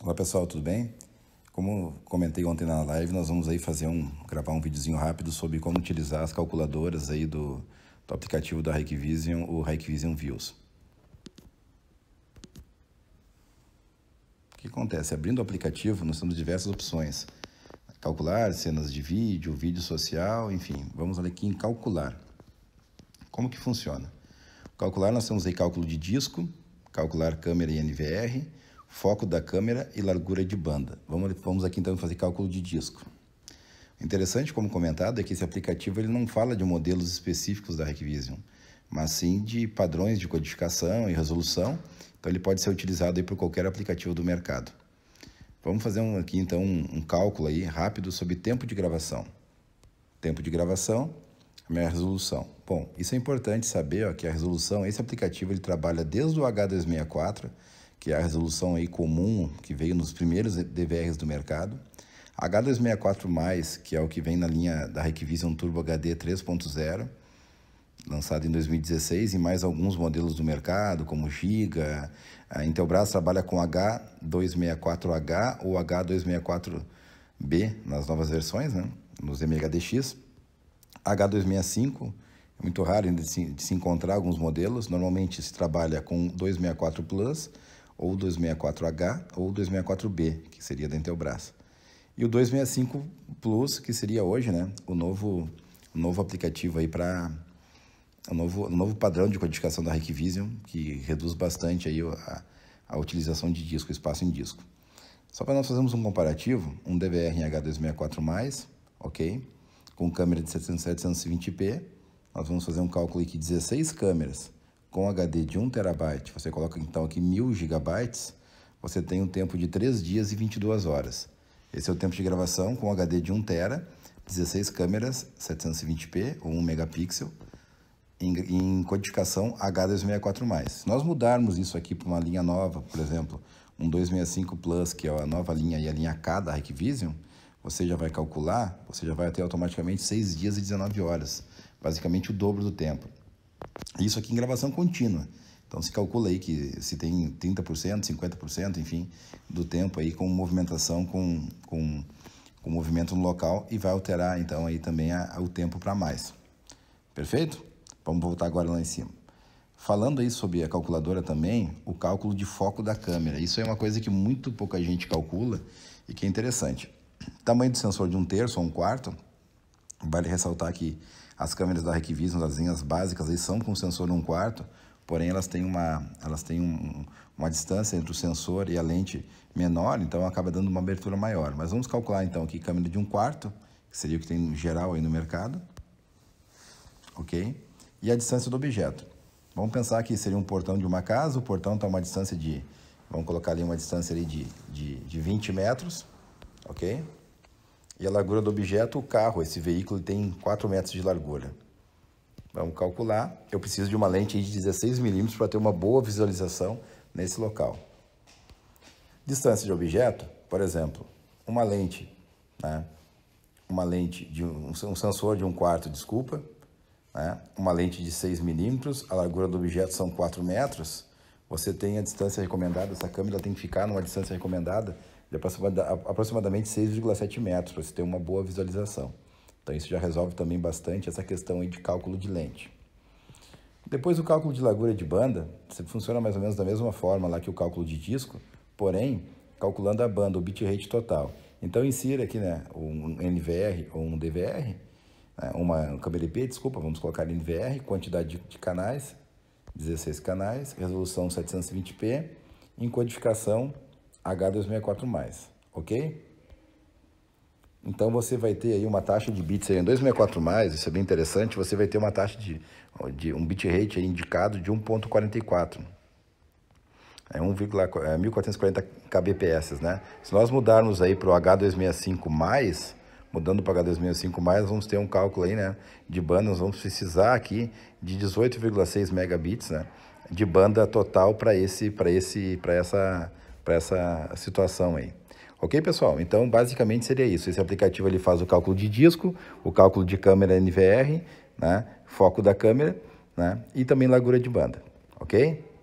Olá pessoal, tudo bem? Como comentei ontem na live, nós vamos aí fazer um gravar um videozinho rápido sobre como utilizar as calculadoras aí do, do aplicativo da Hikvision, o Hikvision Views. O que acontece? Abrindo o aplicativo, nós temos diversas opções. Calcular, cenas de vídeo, vídeo social, enfim. Vamos aqui em calcular. Como que funciona? Calcular, nós temos aí cálculo de disco, calcular câmera e NVR, foco da câmera e largura de banda. Vamos, vamos aqui então fazer cálculo de disco. O interessante, como comentado, é que esse aplicativo ele não fala de modelos específicos da RecVision, mas sim de padrões de codificação e resolução, então ele pode ser utilizado aí por qualquer aplicativo do mercado. Vamos fazer um, aqui então um, um cálculo aí rápido sobre tempo de gravação. Tempo de gravação, minha resolução. Bom, isso é importante saber ó, que a resolução, esse aplicativo ele trabalha desde o H264 que é a resolução aí comum que veio nos primeiros DVRs do mercado. H264+, que é o que vem na linha da Hikvision Turbo HD 3.0, lançado em 2016, e mais alguns modelos do mercado, como Giga. A Intelbras trabalha com H264H ou H264B nas novas versões, né? nos MHDX. H265, é muito raro ainda de se, encontrar alguns modelos. Normalmente se trabalha com 264 ou 264H ou 264B, que seria dentro do braço E o 265 Plus, que seria hoje, né, o novo o novo aplicativo aí para o novo, o novo padrão de codificação da Hikvision, que reduz bastante aí a, a utilização de disco, espaço em disco. Só para nós fazermos um comparativo, um DVR em H264+, ok? Com câmera de 720p, nós vamos fazer um cálculo aqui de 16 câmeras com HD de 1 terabyte, você coloca então aqui 1000 gigabytes, você tem um tempo de 3 dias e 22 horas. Esse é o tempo de gravação com HD de 1 tera, 16 câmeras, 720p ou 1 megapixel, em, em codificação H264+. Se nós mudarmos isso aqui para uma linha nova, por exemplo, um 265 Plus, que é a nova linha e a linha K da Hikvision, você já vai calcular, você já vai ter automaticamente 6 dias e 19 horas, basicamente o dobro do tempo. Isso aqui em gravação contínua. Então se calcula aí que se tem 30%, 50%, enfim, do tempo aí com movimentação, com, com, com movimento no local e vai alterar então aí também a, a, o tempo para mais. Perfeito? Vamos voltar agora lá em cima. Falando aí sobre a calculadora também, o cálculo de foco da câmera. Isso é uma coisa que muito pouca gente calcula e que é interessante. Tamanho do sensor de um terço ou um quarto, Vale ressaltar que as câmeras da Hikvision, as linhas básicas, aí são com sensor num quarto, porém elas têm uma, elas têm um, uma distância entre o sensor e a lente menor, então acaba dando uma abertura maior. Mas vamos calcular então aqui câmera de um quarto, que seria o que tem em geral aí no mercado, ok? E a distância do objeto. Vamos pensar que seria um portão de uma casa, o portão está a uma distância de, vamos colocar ali uma distância ali de, de, de 20 metros, ok? E a largura do objeto, o carro, esse veículo tem 4 metros de largura. Vamos calcular. Eu preciso de uma lente de 16 milímetros para ter uma boa visualização nesse local. Distância de objeto, por exemplo, uma lente, né? uma lente de um, um sensor de um quarto, desculpa, né? uma lente de 6 milímetros, a largura do objeto são 4 metros, você tem a distância recomendada, essa câmera tem que ficar numa distância recomendada de aproximadamente 6,7 metros, para você ter uma boa visualização. Então isso já resolve também bastante essa questão de cálculo de lente. Depois o cálculo de largura de banda, funciona mais ou menos da mesma forma lá que o cálculo de disco, porém calculando a banda, o bitrate total. Então insira aqui né, um NVR ou um DVR, né, uma câmera IP, desculpa, vamos colocar NVR, quantidade de, de canais, 16 canais, resolução 720p, encodificação H264+, ok? Então você vai ter aí uma taxa de bits aí em 264 mais, isso é bem interessante, você vai ter uma taxa de, de um bitrate indicado de 1.44. É 1,1440 é kbps, né? Se nós mudarmos aí para o H265 mais, mudando para o H265 mais, vamos ter um cálculo aí, né, de banda, nós vamos precisar aqui de 18,6 megabits, né, de banda total para esse para esse para essa para essa situação aí. Ok, pessoal? Então, basicamente seria isso. Esse aplicativo ele faz o cálculo de disco, o cálculo de câmera NVR, né? foco da câmera né? e também largura de banda. Ok?